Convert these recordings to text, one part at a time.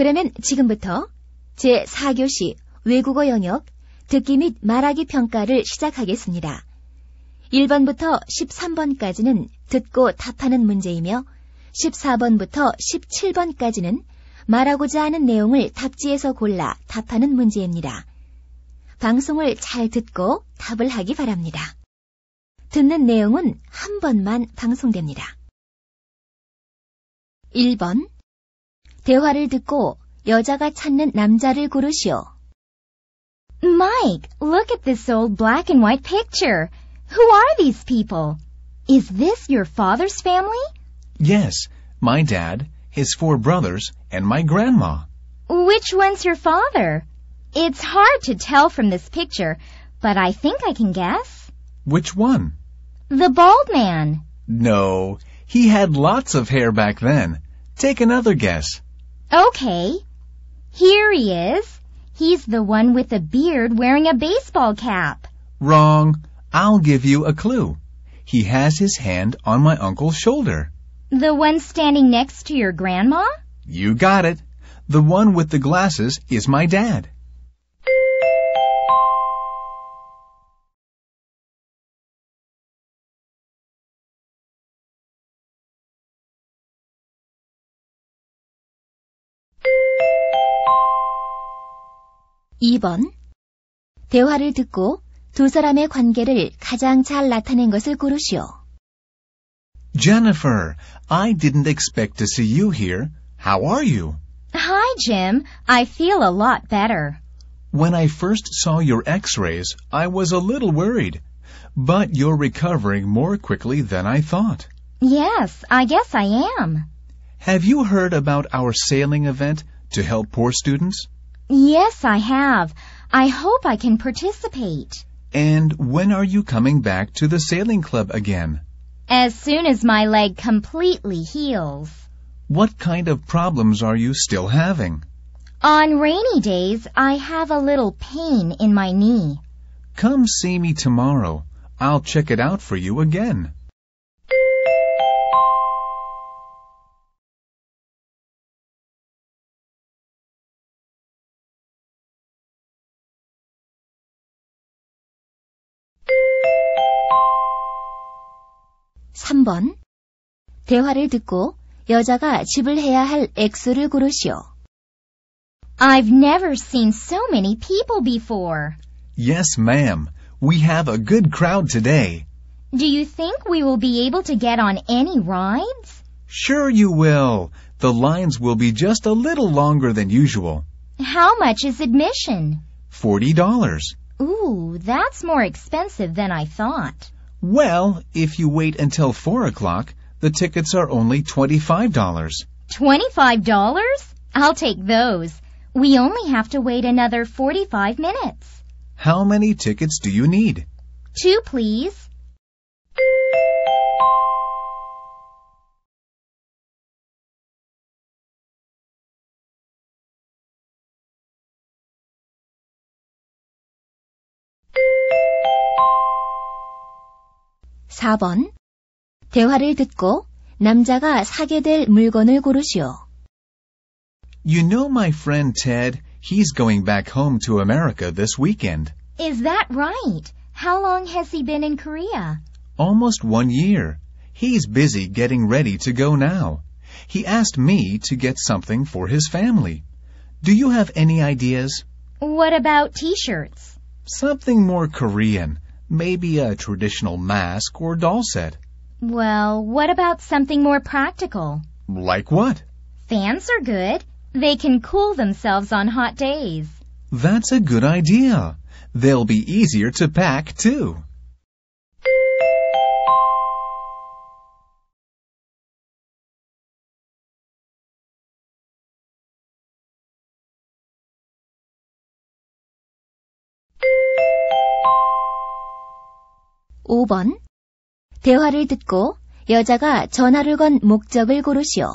그러면 지금부터 제4교시 외국어 영역 듣기 및 말하기 평가를 시작하겠습니다. 1번부터 13번까지는 듣고 답하는 문제이며 14번부터 17번까지는 말하고자 하는 내용을 답지에서 골라 답하는 문제입니다. 방송을 잘 듣고 답을 하기 바랍니다. 듣는 내용은 한 번만 방송됩니다. 1번 대화를 듣고 여자가 찾는 남자를 고르시오. Mike, look at this old black and white picture. Who are these people? Is this your father's family? Yes, my dad, his four brothers, and my grandma. Which one's your father? It's hard to tell from this picture, but I think I can guess. Which one? The bald man. No, he had lots of hair back then. Take another guess. Okay. Here he is. He's the one with a beard wearing a baseball cap. Wrong. I'll give you a clue. He has his hand on my uncle's shoulder. The one standing next to your grandma? You got it. The one with the glasses is my dad. 2번. 대화를 듣고 두 사람의 관계를 가장 잘 나타낸 것을 고르시오. Jennifer, I didn't expect to see you here. How are you? Hi, Jim. I feel a lot better. When I first saw your x-rays, I was a little worried. But you're recovering more quickly than I thought. Yes, I guess I am. Have you heard about our sailing event to help poor students? Yes, I have. I hope I can participate. And when are you coming back to the sailing club again? As soon as my leg completely heals. What kind of problems are you still having? On rainy days, I have a little pain in my knee. Come see me tomorrow. I'll check it out for you again. 3번. 대화를 듣고 집을 지불해야 할 액수를 고르시오. I've never seen so many people before. Yes, ma'am. We have a good crowd today. Do you think we will be able to get on any rides? Sure you will. The lines will be just a little longer than usual. How much is admission? $40. Ooh, that's more expensive than I thought. Well, if you wait until 4 o'clock, the tickets are only $25. $25? I'll take those. We only have to wait another 45 minutes. How many tickets do you need? Two, please. 4번. 대화를 듣고 남자가 사게 될 물건을 고르시오. You know my friend Ted. He's going back home to America this weekend. Is that right? How long has he been in Korea? Almost one year. He's busy getting ready to go now. He asked me to get something for his family. Do you have any ideas? What about t-shirts? Something more Korean. Maybe a traditional mask or doll set. Well, what about something more practical? Like what? Fans are good. They can cool themselves on hot days. That's a good idea. They'll be easier to pack, too. 5번. 대화를 듣고 여자가 전화를 건 목적을 고르시오.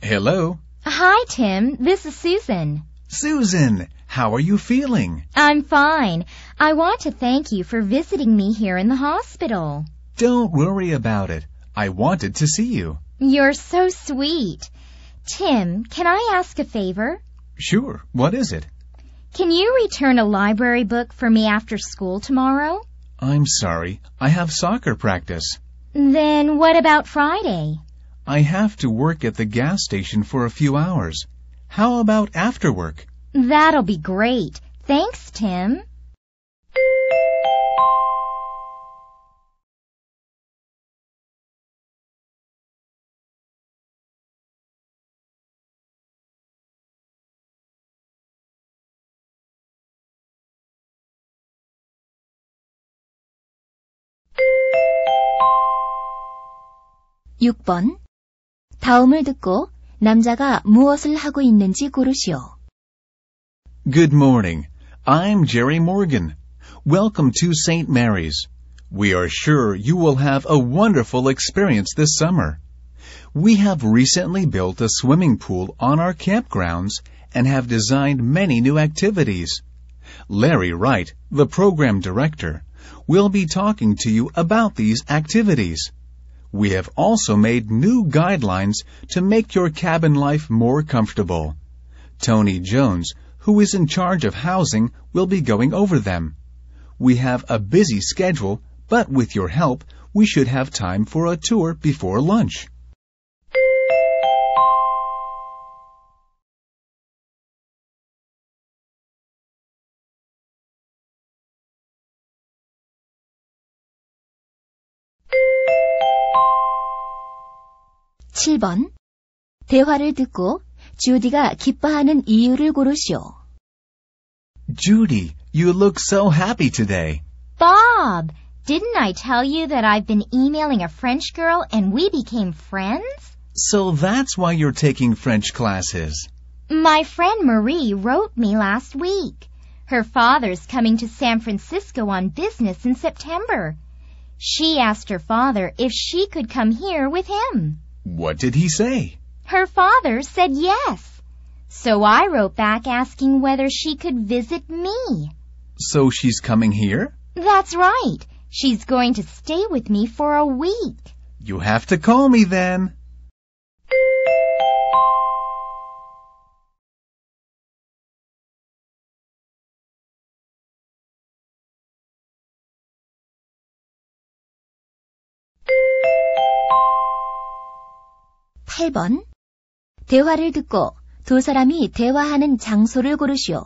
Hello. Hi, Tim. This is Susan. Susan, how are you feeling? I'm fine. I want to thank you for visiting me here in the hospital. Don't worry about it. I wanted to see you. You're so sweet. Tim, can I ask a favor? Sure. What is it? Can you return a library book for me after school tomorrow? I'm sorry, I have soccer practice. Then what about Friday? I have to work at the gas station for a few hours. How about after work? That'll be great. Thanks, Tim. 6번. 다음을 듣고 남자가 무엇을 하고 있는지 고르시오. Good morning. I'm Jerry Morgan. Welcome to St. Mary's. We are sure you will have a wonderful experience this summer. We have recently built a swimming pool on our campgrounds and have designed many new activities. Larry Wright, the program director, will be talking to you about these activities. We have also made new guidelines to make your cabin life more comfortable. Tony Jones, who is in charge of housing, will be going over them. We have a busy schedule, but with your help, we should have time for a tour before lunch. 7번. 대화를 듣고 주디가 기뻐하는 이유를 고르시오. Judy, you look so happy today. Bob, didn't I tell you that I've been emailing a French girl and we became friends? So that's why you're taking French classes. My friend Marie wrote me last week. Her father's coming to San Francisco on business in September. She asked her father if she could come here with him. What did he say? Her father said yes. So I wrote back asking whether she could visit me. So she's coming here? That's right. She's going to stay with me for a week. You have to call me then. 8번. 대화를 듣고 두 사람이 대화하는 장소를 고르시오.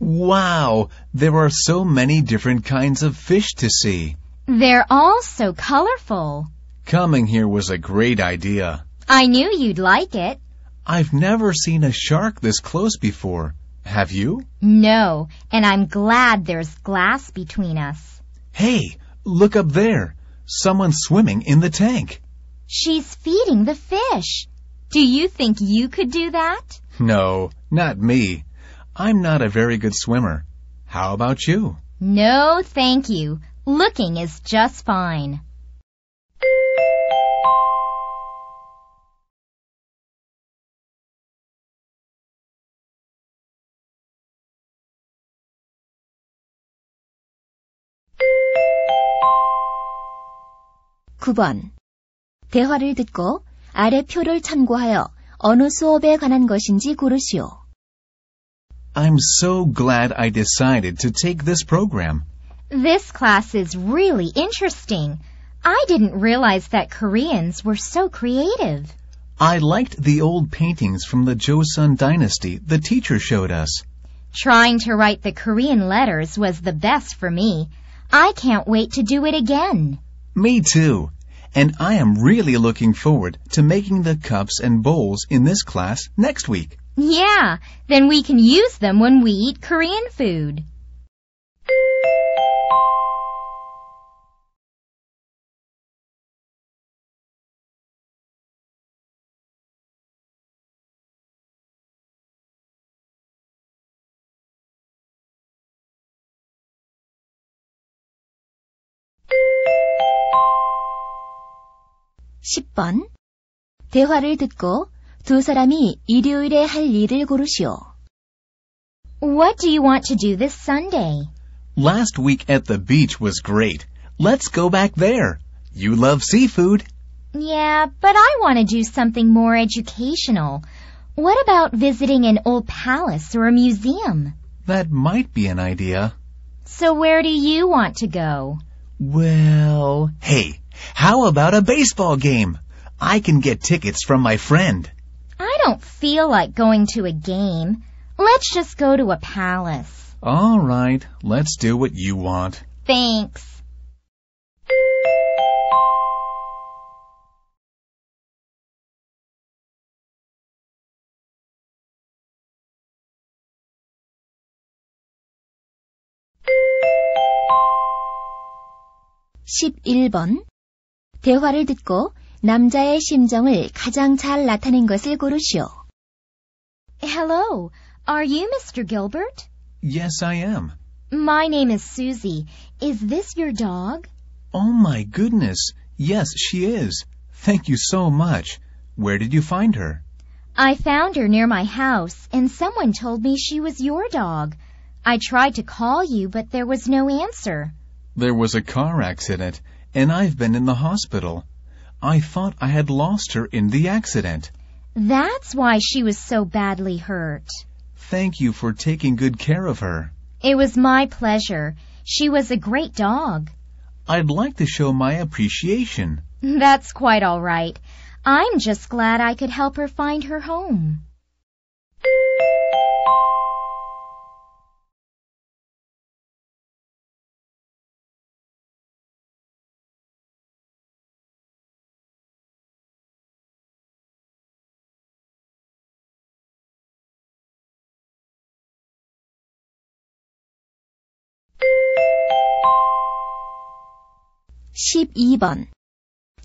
Wow, there are so many different kinds of fish to see. They're all so colorful. Coming here was a great idea. I knew you'd like it. I've never seen a shark this close before. Have you? No, and I'm glad there's glass between us. Hey, look up there. Someone's swimming in the tank. She's feeding the fish. Do you think you could do that? No, not me. I'm not a very good swimmer. How about you? No, thank you. Looking is just fine. (9번) 대화를 듣고 아래 표를 참고하여 어느 수업에 관한 것인지 고르시오. I'm so glad I decided to take this program. This class is really interesting. I didn't realize that Koreans were so creative. I liked the old paintings from the Joseon dynasty the teacher showed us. Trying to write the Korean letters was the best for me. I can't wait to do it again. Me too and I am really looking forward to making the cups and bowls in this class next week. Yeah, then we can use them when we eat Korean food. 10번. 대화를 듣고 두 사람이 일요일에 할 일을 고르시오. What do you want to do this Sunday? Last week at the beach was great. Let's go back there. You love seafood. Yeah, but I want to do something more educational. What about visiting an old palace or a museum? That might be an idea. So where do you want to go? Well, hey, how about a baseball game? I can get tickets from my friend. I don't feel like going to a game. Let's just go to a palace. All right, let's do what you want. Thanks. 대화를 듣고 남자의 심정을 가장 잘 나타낸 것을 고르시오. Hello, are you Mr. Gilbert? Yes, I am. My name is Susie. Is this your dog? Oh my goodness. Yes, she is. Thank you so much. Where did you find her? I found her near my house, and someone told me she was your dog. I tried to call you, but there was no answer. There was a car accident, and I've been in the hospital. I thought I had lost her in the accident. That's why she was so badly hurt. Thank you for taking good care of her. It was my pleasure. She was a great dog. I'd like to show my appreciation. That's quite all right. I'm just glad I could help her find her home. 12번.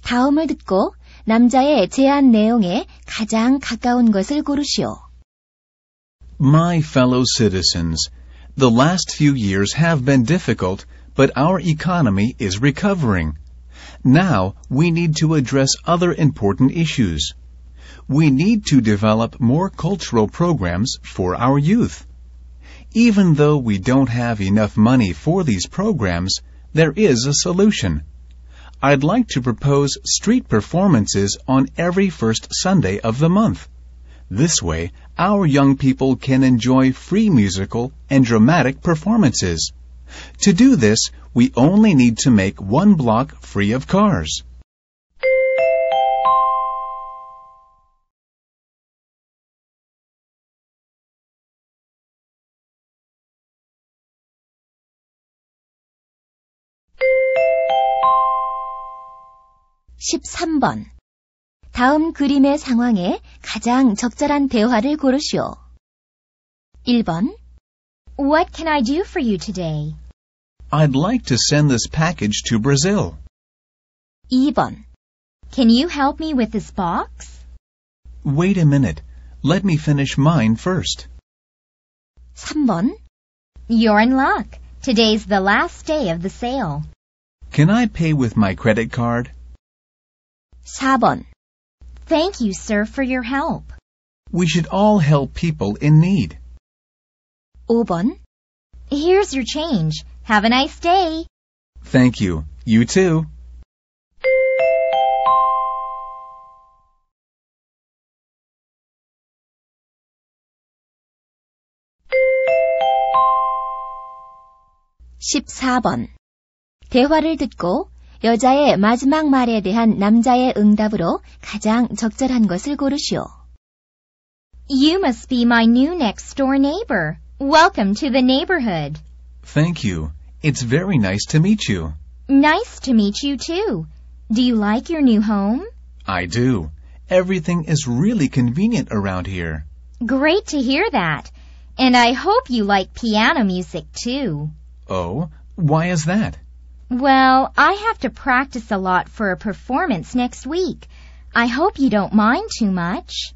다음을 듣고 남자의 제안 내용에 가장 가까운 것을 고르시오. My fellow citizens, the last few years have been difficult, but our economy is recovering. Now we need to address other important issues. We need to develop more cultural programs for our youth. Even though we don't have enough money for these programs, there is a solution. I'd like to propose street performances on every first Sunday of the month. This way, our young people can enjoy free musical and dramatic performances. To do this, we only need to make one block free of cars. 13번. 다음 그림의 상황에 가장 적절한 대화를 고르시오. 1번. What can I do for you today? I'd like to send this package to Brazil. 2번. Can you help me with this box? Wait a minute. Let me finish mine first. 3번. You're in luck. Today's the last day of the sale. Can I pay with my credit card? 4번. Thank you, sir, for your help. We should all help people in need. 5번. Here's your change. Have a nice day. Thank you. You too. (14번) 대화를 듣고 여자의 마지막 말에 대한 남자의 응답으로 가장 적절한 것을 고르시오. You must be my new next door neighbor. Welcome to the neighborhood. Thank you. It's very nice to meet you. Nice to meet you too. Do you like your new home? I do. Everything is really convenient around here. Great to hear that. And I hope you like piano music too. Oh, why is that? Well, I have to practice a lot for a performance next week. I hope you don't mind too much.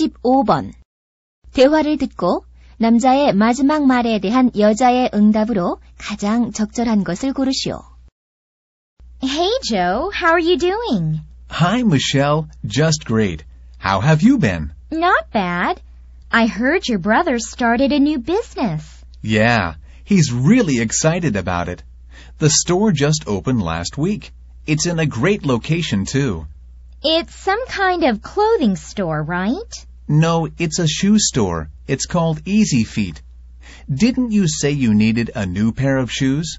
(15번) 대화를 듣고 남자의 마지막 말에 대한 여자의 응답으로 가장 적절한 것을 고르시오. Hey Joe, how are you doing? Hi Michelle, just great. How have you been? Not bad. I heard your brother started a new business. Yeah, he's really excited about it. The store just opened last week. It's in a great location too. It's some kind of clothing store, right? No, it's a shoe store. It's called Easy Feet. Didn't you say you needed a new pair of shoes?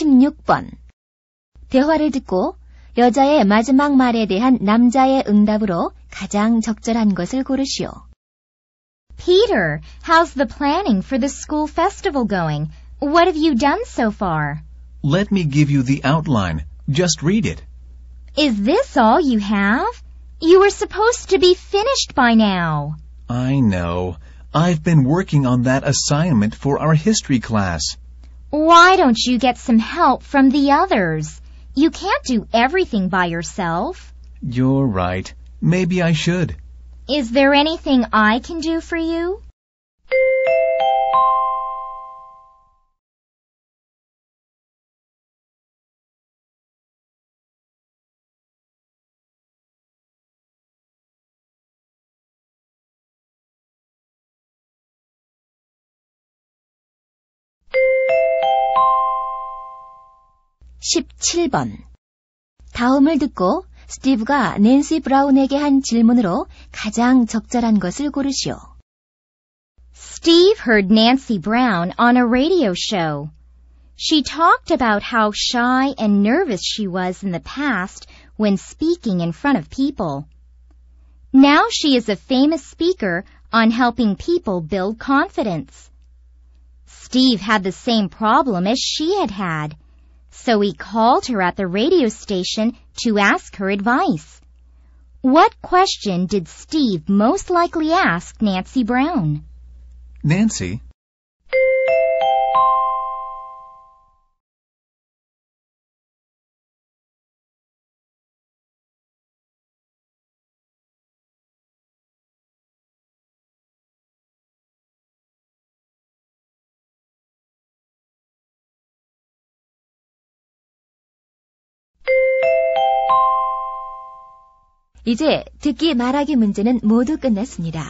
(16번) 대화를 듣고 여자의 마지막 말에 대한 남자의 응답으로 가장 적절한 것을 고르시오. Peter, how's the planning for the school festival going? What have you done so far? Let me give you the outline. Just read it. Is this all you have? You were supposed to be finished by now. I know. I've been working on that assignment for our history class. Why don't you get some help from the others? You can't do everything by yourself. You're right. Maybe I should. Is there anything I can do for you? 17번. 다음을 듣고 스티브가 낸시 브라운에게 한 질문으로 가장 적절한 것을 고르시오. Steve heard Nancy Brown on a radio show. She talked about how shy and nervous she was in the past when speaking in front of people. Now she is a famous speaker on helping people build confidence. Steve had the same problem as she had had so he called her at the radio station to ask her advice. What question did Steve most likely ask Nancy Brown? Nancy, 이제 듣기 말하기 문제는 모두 끝났습니다.